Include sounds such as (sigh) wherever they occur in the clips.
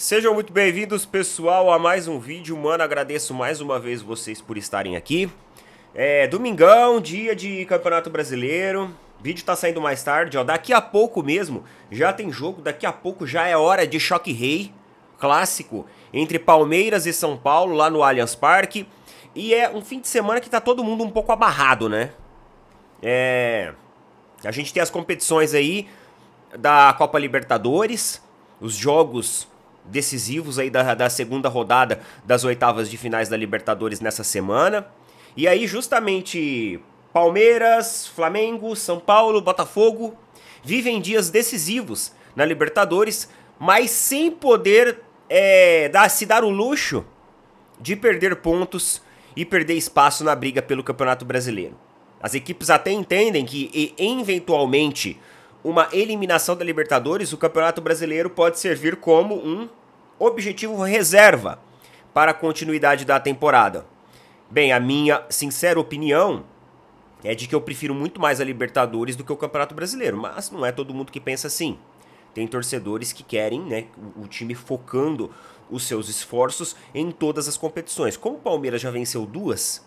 Sejam muito bem-vindos, pessoal, a mais um vídeo. Mano, agradeço mais uma vez vocês por estarem aqui. É domingão, dia de Campeonato Brasileiro. vídeo tá saindo mais tarde, ó. Daqui a pouco mesmo já tem jogo, daqui a pouco já é hora de Choque Rei, clássico, entre Palmeiras e São Paulo, lá no Allianz Parque. E é um fim de semana que tá todo mundo um pouco abarrado, né? É. A gente tem as competições aí da Copa Libertadores, os jogos decisivos aí da, da segunda rodada das oitavas de finais da Libertadores nessa semana. E aí, justamente, Palmeiras, Flamengo, São Paulo, Botafogo vivem dias decisivos na Libertadores, mas sem poder é, dar, se dar o luxo de perder pontos e perder espaço na briga pelo Campeonato Brasileiro. As equipes até entendem que, eventualmente, uma eliminação da Libertadores, o Campeonato Brasileiro pode servir como um objetivo reserva para a continuidade da temporada? Bem, a minha sincera opinião é de que eu prefiro muito mais a Libertadores do que o Campeonato Brasileiro, mas não é todo mundo que pensa assim. Tem torcedores que querem né, o time focando os seus esforços em todas as competições. Como o Palmeiras já venceu duas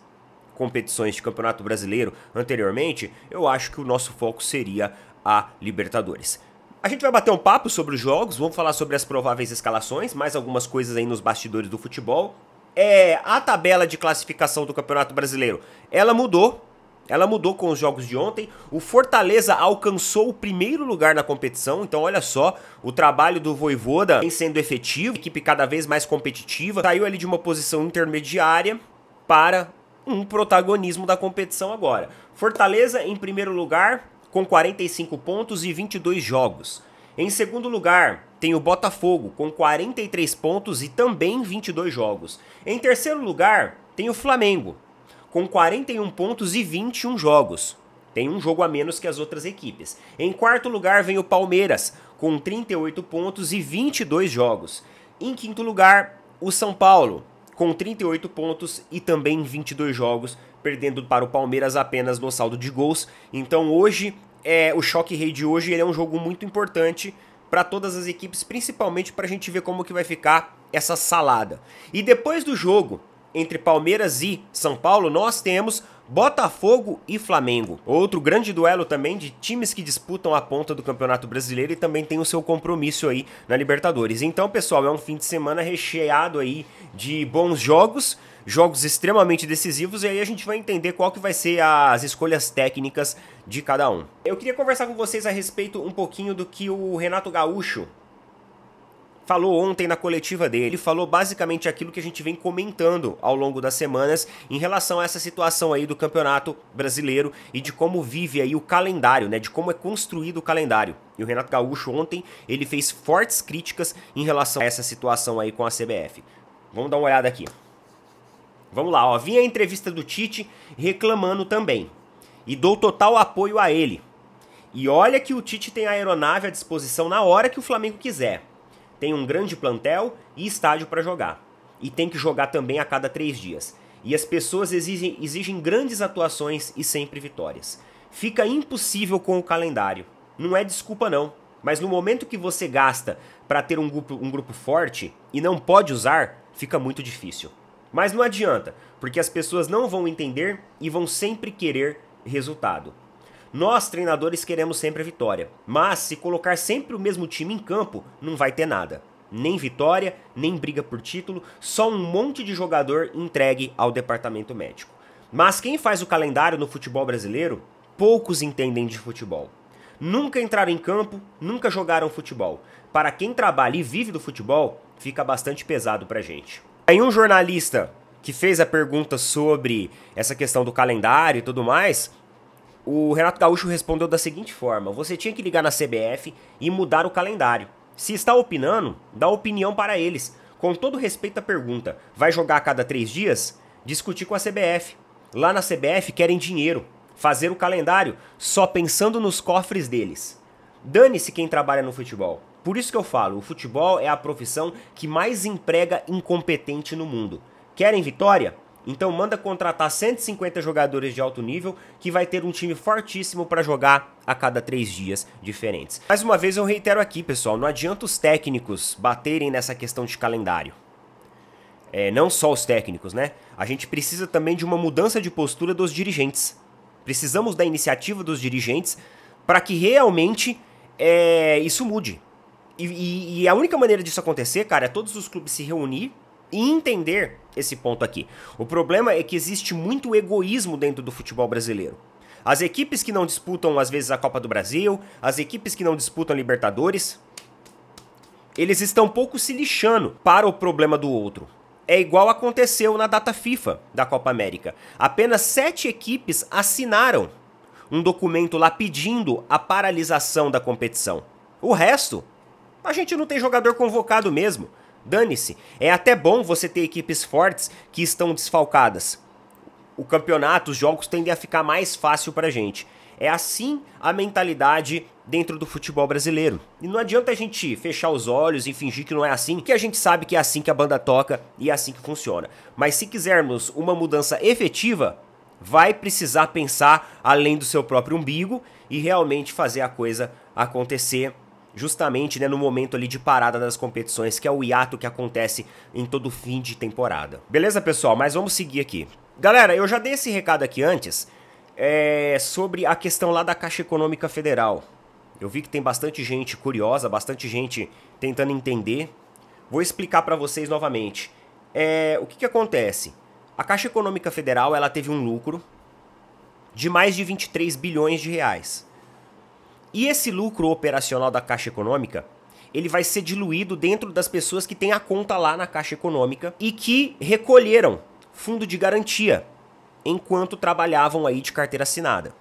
competições de Campeonato Brasileiro anteriormente, eu acho que o nosso foco seria a Libertadores. A gente vai bater um papo sobre os jogos, vamos falar sobre as prováveis escalações, mais algumas coisas aí nos bastidores do futebol. É, a tabela de classificação do Campeonato Brasileiro, ela mudou. Ela mudou com os jogos de ontem. O Fortaleza alcançou o primeiro lugar na competição. Então, olha só, o trabalho do Voivoda vem sendo efetivo, equipe cada vez mais competitiva. Saiu ali de uma posição intermediária para um protagonismo da competição agora. Fortaleza em primeiro lugar, com 45 pontos e 22 jogos. Em segundo lugar, tem o Botafogo, com 43 pontos e também 22 jogos. Em terceiro lugar, tem o Flamengo, com 41 pontos e 21 jogos. Tem um jogo a menos que as outras equipes. Em quarto lugar, vem o Palmeiras, com 38 pontos e 22 jogos. Em quinto lugar, o São Paulo, com 38 pontos e também 22 jogos perdendo para o Palmeiras apenas no saldo de gols. Então hoje, é, o choque rei de hoje ele é um jogo muito importante para todas as equipes, principalmente para a gente ver como que vai ficar essa salada. E depois do jogo entre Palmeiras e São Paulo, nós temos Botafogo e Flamengo. Outro grande duelo também de times que disputam a ponta do Campeonato Brasileiro e também tem o seu compromisso aí na Libertadores. Então, pessoal, é um fim de semana recheado aí de bons jogos, jogos extremamente decisivos e aí a gente vai entender qual que vai ser as escolhas técnicas de cada um. Eu queria conversar com vocês a respeito um pouquinho do que o Renato Gaúcho falou ontem na coletiva dele. Ele falou basicamente aquilo que a gente vem comentando ao longo das semanas em relação a essa situação aí do Campeonato Brasileiro e de como vive aí o calendário, né? De como é construído o calendário. E o Renato Gaúcho ontem, ele fez fortes críticas em relação a essa situação aí com a CBF. Vamos dar uma olhada aqui. Vamos lá, ó. Vinha a entrevista do Tite reclamando também. E dou total apoio a ele. E olha que o Tite tem a aeronave à disposição na hora que o Flamengo quiser tem um grande plantel e estádio para jogar. E tem que jogar também a cada três dias. E as pessoas exigem, exigem grandes atuações e sempre vitórias. Fica impossível com o calendário. Não é desculpa, não. Mas no momento que você gasta para ter um grupo, um grupo forte e não pode usar, fica muito difícil. Mas não adianta, porque as pessoas não vão entender e vão sempre querer resultado. Nós, treinadores, queremos sempre a vitória, mas se colocar sempre o mesmo time em campo, não vai ter nada. Nem vitória, nem briga por título, só um monte de jogador entregue ao departamento médico. Mas quem faz o calendário no futebol brasileiro, poucos entendem de futebol. Nunca entraram em campo, nunca jogaram futebol. Para quem trabalha e vive do futebol, fica bastante pesado pra gente. Aí um jornalista que fez a pergunta sobre essa questão do calendário e tudo mais, o Renato Gaúcho respondeu da seguinte forma: Você tinha que ligar na CBF e mudar o calendário. Se está opinando, dá opinião para eles. Com todo respeito à pergunta, vai jogar a cada três dias? Discutir com a CBF. Lá na CBF querem dinheiro, fazer o calendário só pensando nos cofres deles. Dane-se quem trabalha no futebol. Por isso que eu falo, o futebol é a profissão que mais emprega incompetente no mundo. Querem vitória? Então manda contratar 150 jogadores de alto nível que vai ter um time fortíssimo para jogar a cada três dias diferentes. Mais uma vez eu reitero aqui, pessoal, não adianta os técnicos baterem nessa questão de calendário. É, não só os técnicos, né? A gente precisa também de uma mudança de postura dos dirigentes. Precisamos da iniciativa dos dirigentes para que realmente é, isso mude. E, e, e a única maneira disso acontecer, cara, é todos os clubes se reunir e entender esse ponto aqui. O problema é que existe muito egoísmo dentro do futebol brasileiro. As equipes que não disputam, às vezes, a Copa do Brasil, as equipes que não disputam Libertadores, eles estão pouco se lixando para o problema do outro. É igual aconteceu na data FIFA da Copa América. Apenas sete equipes assinaram um documento lá pedindo a paralisação da competição. O resto, a gente não tem jogador convocado mesmo. Dane-se. É até bom você ter equipes fortes que estão desfalcadas. O campeonato, os jogos tendem a ficar mais fácil a gente. É assim a mentalidade dentro do futebol brasileiro. E não adianta a gente fechar os olhos e fingir que não é assim, que a gente sabe que é assim que a banda toca e é assim que funciona. Mas se quisermos uma mudança efetiva, vai precisar pensar além do seu próprio umbigo e realmente fazer a coisa acontecer justamente né, no momento ali de parada das competições, que é o hiato que acontece em todo fim de temporada. Beleza, pessoal? Mas vamos seguir aqui. Galera, eu já dei esse recado aqui antes é, sobre a questão lá da Caixa Econômica Federal. Eu vi que tem bastante gente curiosa, bastante gente tentando entender. Vou explicar para vocês novamente. É, o que, que acontece? A Caixa Econômica Federal ela teve um lucro de mais de 23 bilhões de reais. E esse lucro operacional da Caixa Econômica, ele vai ser diluído dentro das pessoas que têm a conta lá na Caixa Econômica e que recolheram fundo de garantia enquanto trabalhavam aí de carteira assinada.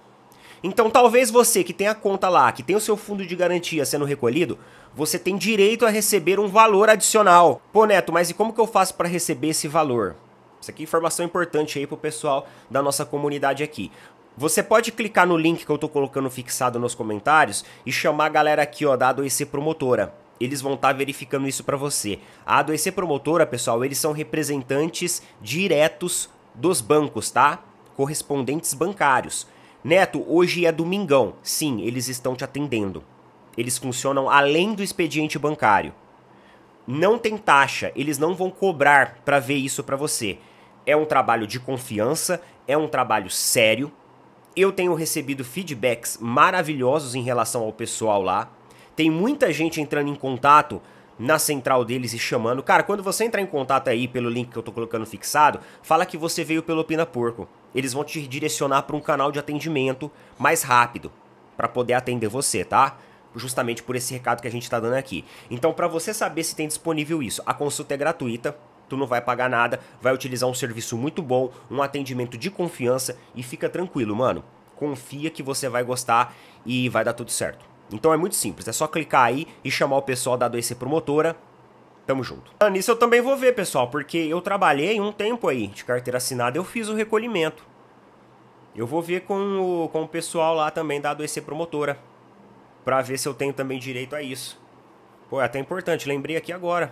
Então, talvez você que tem a conta lá, que tem o seu fundo de garantia sendo recolhido, você tem direito a receber um valor adicional. Pô, Neto, mas e como que eu faço para receber esse valor? Isso aqui é informação importante aí pro pessoal da nossa comunidade aqui. Você pode clicar no link que eu tô colocando fixado nos comentários e chamar a galera aqui, ó, da A2C Promotora eles vão estar tá verificando isso para você. A A2C Promotora, pessoal, eles são representantes diretos dos bancos, tá? Correspondentes bancários. Neto, hoje é domingão. Sim, eles estão te atendendo. Eles funcionam além do expediente bancário. Não tem taxa, eles não vão cobrar para ver isso para você. É um trabalho de confiança, é um trabalho sério, eu tenho recebido feedbacks maravilhosos em relação ao pessoal lá. Tem muita gente entrando em contato na central deles e chamando. Cara, quando você entrar em contato aí pelo link que eu tô colocando fixado, fala que você veio pelo Opina Porco. Eles vão te direcionar para um canal de atendimento mais rápido para poder atender você, tá? Justamente por esse recado que a gente está dando aqui. Então, para você saber se tem disponível isso, a consulta é gratuita tu não vai pagar nada, vai utilizar um serviço muito bom, um atendimento de confiança e fica tranquilo, mano. Confia que você vai gostar e vai dar tudo certo. Então é muito simples, é só clicar aí e chamar o pessoal da 2C Promotora. Tamo junto. Ah, nisso eu também vou ver, pessoal, porque eu trabalhei um tempo aí de carteira assinada, eu fiz o recolhimento. Eu vou ver com o, com o pessoal lá também da 2C Promotora, para ver se eu tenho também direito a isso. Pô, é até importante, lembrei aqui agora.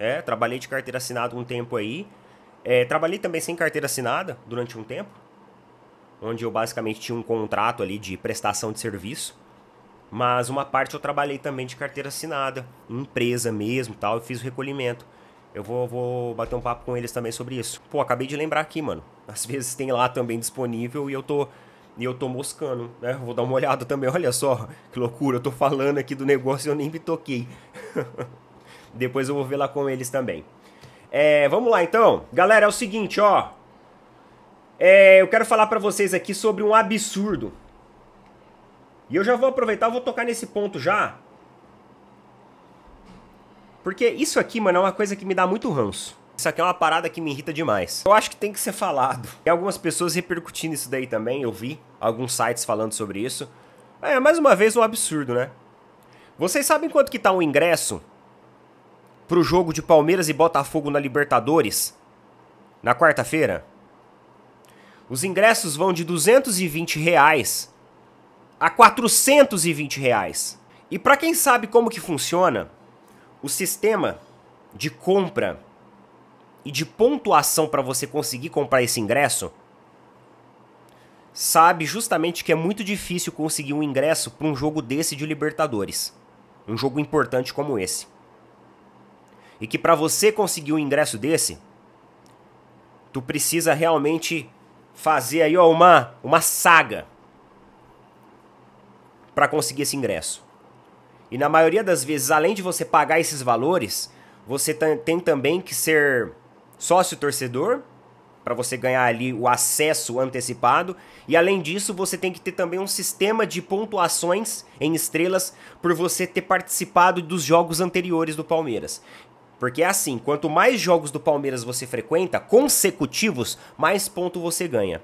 É, trabalhei de carteira assinada um tempo aí. É, trabalhei também sem carteira assinada durante um tempo, onde eu basicamente tinha um contrato ali de prestação de serviço. Mas uma parte eu trabalhei também de carteira assinada, empresa mesmo tal, eu fiz o recolhimento. Eu vou, vou bater um papo com eles também sobre isso. Pô, acabei de lembrar aqui, mano. Às (laughs) vezes tem lá também disponível e eu tô e eu tô moscando, né? Vou dar uma (laughs) olhada também, olha só, que loucura, eu tô falando aqui do negócio e eu nem me toquei. (laughs) Depois eu vou ver lá com eles também. É, vamos lá então. Galera, é o seguinte, ó. É, eu quero falar para vocês aqui sobre um absurdo. E eu já vou aproveitar, eu vou tocar nesse ponto já. Porque isso aqui, mano, é uma coisa que me dá muito ranço. Isso aqui é uma parada que me irrita demais. Eu acho que tem que ser falado. Tem algumas pessoas repercutindo isso daí também, eu vi alguns sites falando sobre isso. É, mais uma vez, um absurdo, né? Vocês sabem quanto que tá um ingresso para o jogo de Palmeiras e Botafogo na Libertadores, na quarta-feira, os ingressos vão de 220 reais a 420 reais. E para quem sabe como que funciona o sistema de compra e de pontuação para você conseguir comprar esse ingresso, sabe justamente que é muito difícil conseguir um ingresso para um jogo desse de Libertadores, um jogo importante como esse. E que para você conseguir um ingresso desse, tu precisa realmente fazer aí ó, uma, uma saga para conseguir esse ingresso. E na maioria das vezes, além de você pagar esses valores, você tem também que ser sócio torcedor para você ganhar ali o acesso antecipado. E além disso, você tem que ter também um sistema de pontuações em estrelas por você ter participado dos jogos anteriores do Palmeiras. Porque é assim, quanto mais jogos do Palmeiras você frequenta, consecutivos, mais ponto você ganha.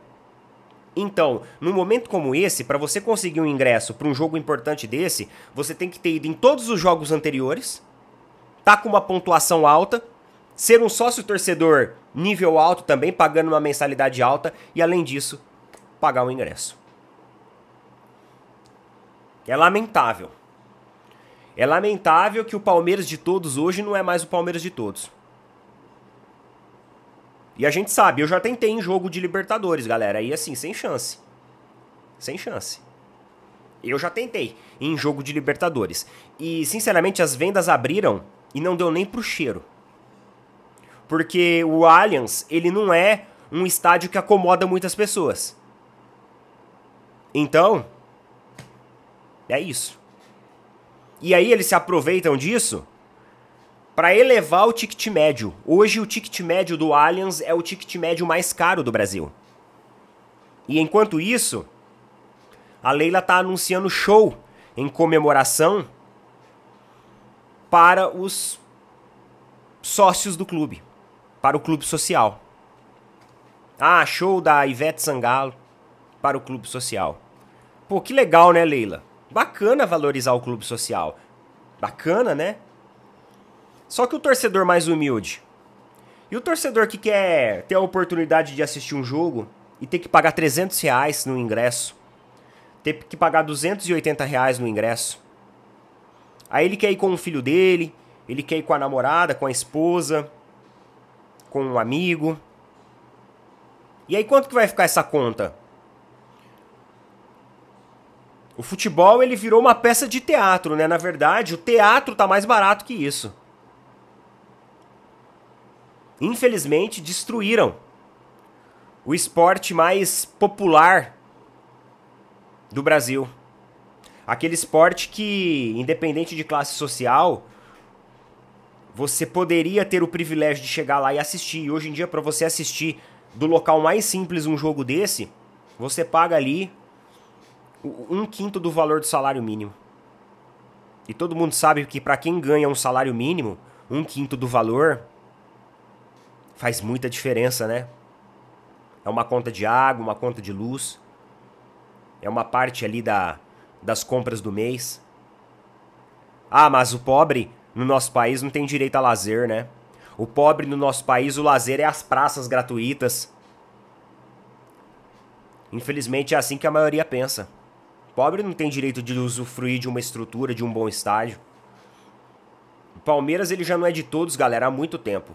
Então, num momento como esse, para você conseguir um ingresso para um jogo importante desse, você tem que ter ido em todos os jogos anteriores, tá com uma pontuação alta, ser um sócio torcedor nível alto também, pagando uma mensalidade alta e além disso, pagar o um ingresso. É lamentável. É lamentável que o Palmeiras de todos hoje não é mais o Palmeiras de todos. E a gente sabe, eu já tentei em jogo de Libertadores, galera. aí assim, sem chance. Sem chance. Eu já tentei em jogo de Libertadores. E, sinceramente, as vendas abriram e não deu nem pro cheiro. Porque o Allianz, ele não é um estádio que acomoda muitas pessoas. Então, é isso. E aí eles se aproveitam disso para elevar o ticket médio. Hoje o ticket médio do Allianz é o ticket médio mais caro do Brasil. E enquanto isso, a Leila tá anunciando show em comemoração para os sócios do clube, para o clube social. Ah, show da Ivete Sangalo para o clube social. Pô, que legal, né, Leila? Bacana valorizar o clube social. Bacana, né? Só que o torcedor mais humilde. E o torcedor que quer ter a oportunidade de assistir um jogo e ter que pagar 300 reais no ingresso, ter que pagar 280 reais no ingresso. Aí ele quer ir com o filho dele, ele quer ir com a namorada, com a esposa, com um amigo. E aí quanto que vai ficar essa conta? O futebol ele virou uma peça de teatro, né? Na verdade, o teatro tá mais barato que isso. Infelizmente, destruíram o esporte mais popular do Brasil. Aquele esporte que, independente de classe social, você poderia ter o privilégio de chegar lá e assistir. E hoje em dia, para você assistir do local mais simples um jogo desse, você paga ali um quinto do valor do salário mínimo. E todo mundo sabe que para quem ganha um salário mínimo, um quinto do valor faz muita diferença, né? É uma conta de água, uma conta de luz. É uma parte ali da, das compras do mês. Ah, mas o pobre no nosso país não tem direito a lazer, né? O pobre no nosso país, o lazer é as praças gratuitas. Infelizmente é assim que a maioria pensa. Pobre não tem direito de usufruir de uma estrutura, de um bom estádio. O Palmeiras ele já não é de todos, galera, há muito tempo.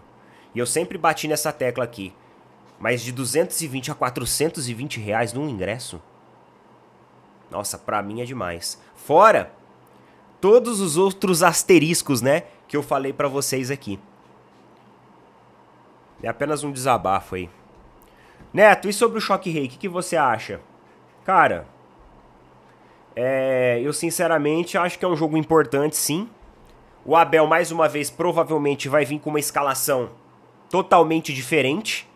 E eu sempre bati nessa tecla aqui. Mas de 220 a 420 reais num ingresso? Nossa, pra mim é demais. Fora todos os outros asteriscos, né? Que eu falei para vocês aqui. É apenas um desabafo aí. Neto, e sobre o choque rei? O que, que você acha? Cara, é, eu sinceramente acho que é um jogo importante, sim. O Abel, mais uma vez, provavelmente vai vir com uma escalação totalmente diferente.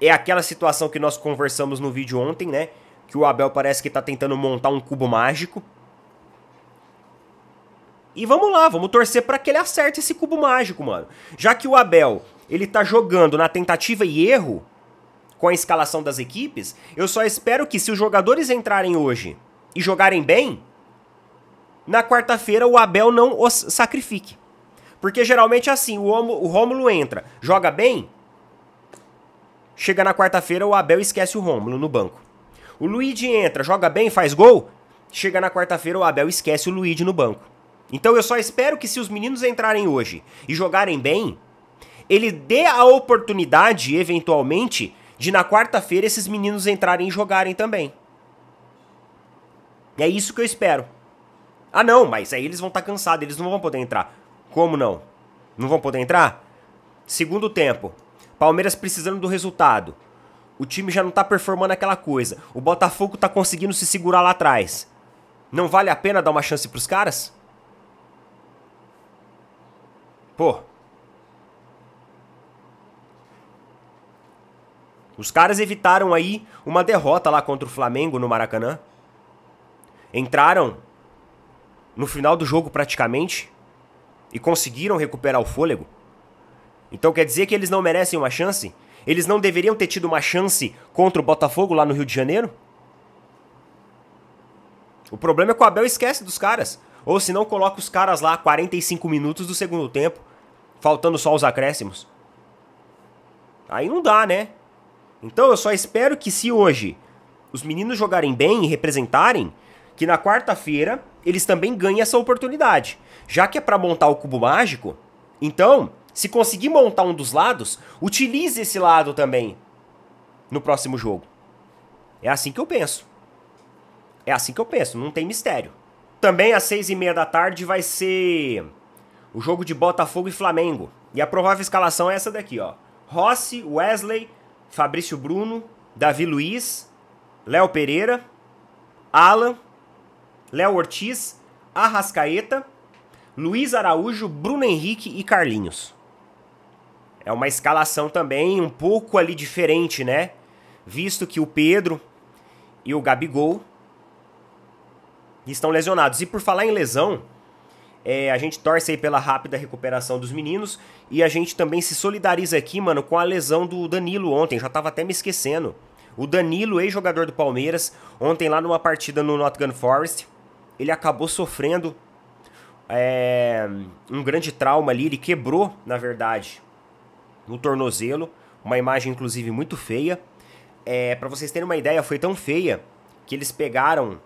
É aquela situação que nós conversamos no vídeo ontem, né? Que o Abel parece que está tentando montar um cubo mágico. E vamos lá, vamos torcer para que ele acerte esse cubo mágico, mano. Já que o Abel, ele tá jogando na tentativa e erro com a escalação das equipes, eu só espero que se os jogadores entrarem hoje e jogarem bem, na quarta-feira o Abel não os sacrifique. Porque geralmente é assim, o, Romulo Rômulo entra, joga bem, chega na quarta-feira o Abel esquece o Rômulo no banco. O Luigi entra, joga bem, faz gol, chega na quarta-feira o Abel esquece o Luigi no banco. Então eu só espero que se os meninos entrarem hoje e jogarem bem, ele dê a oportunidade, eventualmente, de na quarta-feira esses meninos entrarem e jogarem também. E é isso que eu espero. Ah, não, mas aí eles vão estar tá cansados, eles não vão poder entrar. Como não? Não vão poder entrar? Segundo tempo. Palmeiras precisando do resultado. O time já não tá performando aquela coisa. O Botafogo tá conseguindo se segurar lá atrás. Não vale a pena dar uma chance pros caras? Pô. Os caras evitaram aí uma derrota lá contra o Flamengo no Maracanã entraram no final do jogo praticamente e conseguiram recuperar o fôlego. Então quer dizer que eles não merecem uma chance? Eles não deveriam ter tido uma chance contra o Botafogo lá no Rio de Janeiro? O problema é que o Abel esquece dos caras. Ou se não, coloca os caras lá 45 minutos do segundo tempo, faltando só os acréscimos. Aí não dá, né? Então eu só espero que se hoje os meninos jogarem bem e representarem, que na quarta-feira eles também ganhem essa oportunidade. Já que é para montar o cubo mágico, então, se conseguir montar um dos lados, utilize esse lado também no próximo jogo. É assim que eu penso. É assim que eu penso, não tem mistério. Também às seis e meia da tarde vai ser o jogo de Botafogo e Flamengo. E a provável escalação é essa daqui, ó. Rossi, Wesley, Fabrício Bruno, Davi Luiz, Léo Pereira, Alan, Léo Ortiz, Arrascaeta, Luiz Araújo, Bruno Henrique e Carlinhos. É uma escalação também um pouco ali diferente, né? Visto que o Pedro e o Gabigol estão lesionados. E por falar em lesão, é, a gente torce aí pela rápida recuperação dos meninos e a gente também se solidariza aqui, mano, com a lesão do Danilo ontem. Já tava até me esquecendo. O Danilo, ex-jogador do Palmeiras, ontem lá numa partida no Nottingham Forest, ele acabou sofrendo é, um grande trauma ali. Ele quebrou, na verdade, no tornozelo. Uma imagem, inclusive, muito feia. É, para vocês terem uma ideia, foi tão feia que eles pegaram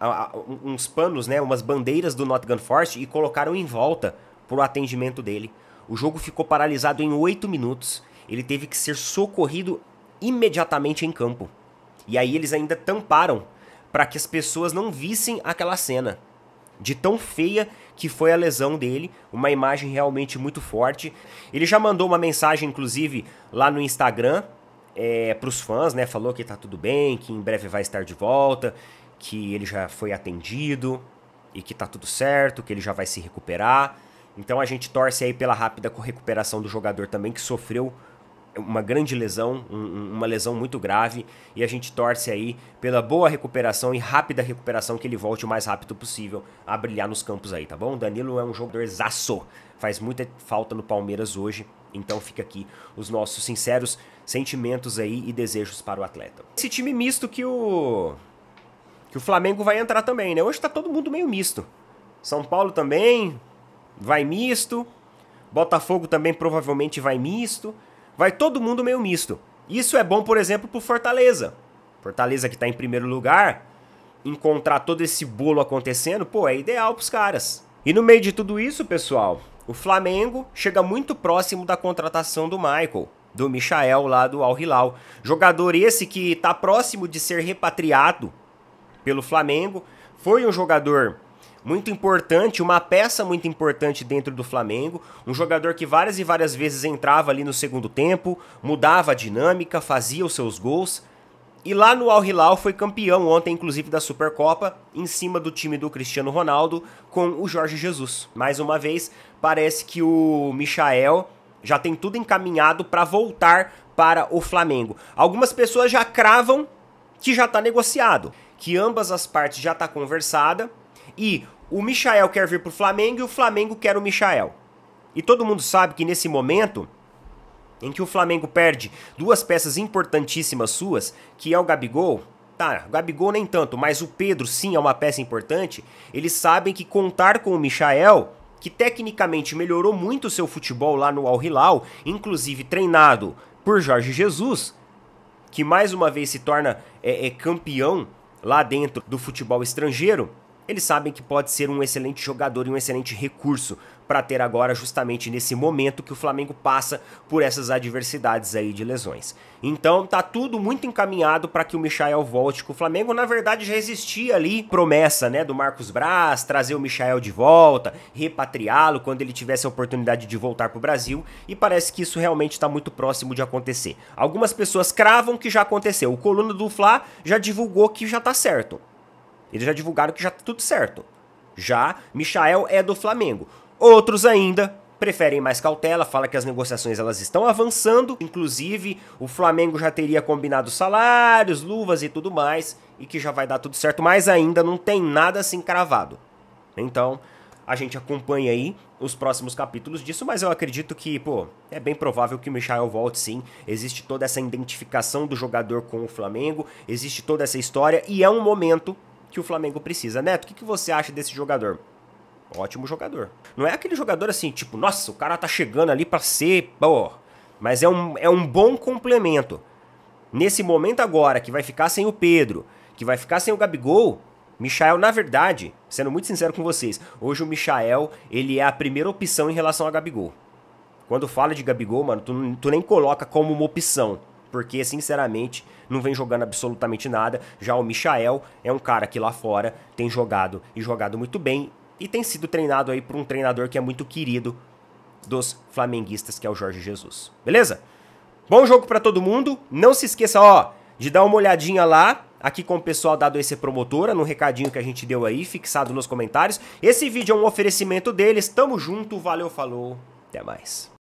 a, a, uns panos, né, umas bandeiras do Nottingham Forest e colocaram em volta pro atendimento dele. O jogo ficou paralisado em 8 minutos. Ele teve que ser socorrido imediatamente em campo. E aí eles ainda tamparam para que as pessoas não vissem aquela cena. De tão feia que foi a lesão dele, uma imagem realmente muito forte. Ele já mandou uma mensagem, inclusive, lá no Instagram é, para os fãs, né? Falou que tá tudo bem, que em breve vai estar de volta, que ele já foi atendido e que tá tudo certo, que ele já vai se recuperar. Então a gente torce aí pela rápida recuperação do jogador também, que sofreu uma grande lesão, um, uma lesão muito grave, e a gente torce aí pela boa recuperação e rápida recuperação que ele volte o mais rápido possível a brilhar nos campos aí, tá bom? Danilo é um jogador zaço, faz muita falta no Palmeiras hoje, então fica aqui os nossos sinceros sentimentos aí e desejos para o atleta. Esse time misto que o que o Flamengo vai entrar também, né? Hoje tá todo mundo meio misto. São Paulo também vai misto, Botafogo também provavelmente vai misto vai todo mundo meio misto. Isso é bom, por exemplo, para Fortaleza. Fortaleza que está em primeiro lugar, encontrar todo esse bolo acontecendo, pô, é ideal para os caras. E no meio de tudo isso, pessoal, o Flamengo chega muito próximo da contratação do Michael, do Michael lá do Al Hilal. Jogador esse que está próximo de ser repatriado pelo Flamengo. Foi um jogador muito importante, uma peça muito importante dentro do Flamengo, um jogador que várias e várias vezes entrava ali no segundo tempo, mudava a dinâmica, fazia os seus gols. E lá no Al Hilal foi campeão ontem, inclusive da Supercopa, em cima do time do Cristiano Ronaldo com o Jorge Jesus. Mais uma vez, parece que o Michael já tem tudo encaminhado para voltar para o Flamengo. Algumas pessoas já cravam que já está negociado, que ambas as partes já está conversada e o Michael quer vir pro Flamengo e o Flamengo quer o Michael. E todo mundo sabe que nesse momento em que o Flamengo perde duas peças importantíssimas suas, que é o Gabigol, tá, o Gabigol nem tanto, mas o Pedro sim é uma peça importante, eles sabem que contar com o Michael, que tecnicamente melhorou muito o seu futebol lá no Al Hilal, inclusive treinado por Jorge Jesus, que mais uma vez se torna é, é, campeão lá dentro do futebol estrangeiro, eles sabem que pode ser um excelente jogador e um excelente recurso para ter agora justamente nesse momento que o Flamengo passa por essas adversidades aí de lesões. Então tá tudo muito encaminhado para que o Michael volte com o Flamengo. Na verdade já existia ali promessa, né, do Marcos Braz trazer o Michael de volta, repatriá-lo quando ele tivesse a oportunidade de voltar para o Brasil e parece que isso realmente está muito próximo de acontecer. Algumas pessoas cravam que já aconteceu. O coluna do Fla já divulgou que já tá certo. Eles já divulgaram que já tá tudo certo. Já, Michael é do Flamengo. Outros ainda preferem mais cautela, fala que as negociações elas estão avançando, inclusive o Flamengo já teria combinado salários, luvas e tudo mais, e que já vai dar tudo certo, mas ainda não tem nada assim cravado. Então, a gente acompanha aí os próximos capítulos disso, mas eu acredito que, pô, é bem provável que o Michael volte sim. Existe toda essa identificação do jogador com o Flamengo, existe toda essa história e é um momento que o Flamengo precisa. Neto, o que, que você acha desse jogador? Ótimo jogador. Não é aquele jogador assim, tipo, nossa, o cara tá chegando ali para ser, pô. Mas é um, é um bom complemento. Nesse momento agora, que vai ficar sem o Pedro, que vai ficar sem o Gabigol, Michael, na verdade, sendo muito sincero com vocês, hoje o Michael, ele é a primeira opção em relação a Gabigol. Quando fala de Gabigol, mano, tu, tu nem coloca como uma opção porque sinceramente não vem jogando absolutamente nada. Já o Michael é um cara que lá fora tem jogado e jogado muito bem e tem sido treinado aí por um treinador que é muito querido dos flamenguistas, que é o Jorge Jesus. Beleza? Bom jogo para todo mundo. Não se esqueça, ó, de dar uma olhadinha lá aqui com o pessoal da ADC Promotora, no recadinho que a gente deu aí, fixado nos comentários. Esse vídeo é um oferecimento deles. Tamo junto, valeu, falou. Até mais.